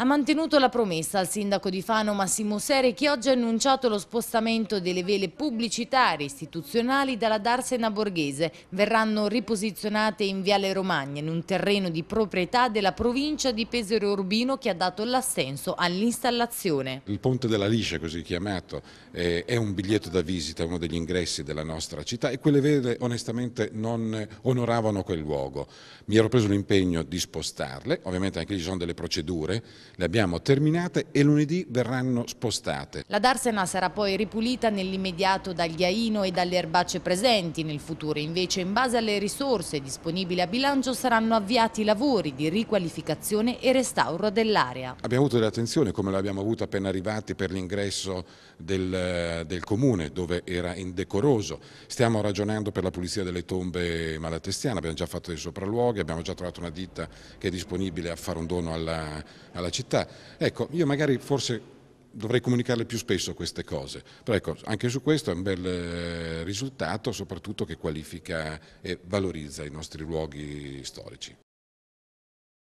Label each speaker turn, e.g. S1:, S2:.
S1: Ha mantenuto la promessa al sindaco di Fano Massimo Sere che oggi ha annunciato lo spostamento delle vele pubblicitarie istituzionali dalla Darsena Borghese. Verranno riposizionate in Viale Romagna in un terreno di proprietà della provincia di Pesero Urbino che ha dato l'assenso all'installazione.
S2: Il Ponte della Liscia, così chiamato, è un biglietto da visita, uno degli ingressi della nostra città e quelle vele onestamente non onoravano quel luogo. Mi ero preso l'impegno di spostarle, ovviamente anche lì ci sono delle procedure le abbiamo terminate e lunedì verranno spostate.
S1: La Darsena sarà poi ripulita nell'immediato dal ghiaino e dalle erbacce presenti. Nel futuro invece in base alle risorse disponibili a bilancio saranno avviati lavori di riqualificazione e restauro dell'area.
S2: Abbiamo avuto dell'attenzione come l'abbiamo avuta appena arrivati per l'ingresso del, del comune dove era indecoroso. Stiamo ragionando per la pulizia delle tombe malatestiane, abbiamo già fatto dei sopralluoghi, abbiamo già trovato una ditta che è disponibile a fare un dono alla, alla città città. Ecco, io magari forse dovrei comunicarle più spesso queste cose, però ecco, anche su questo è un bel eh, risultato, soprattutto che qualifica e valorizza i nostri luoghi storici.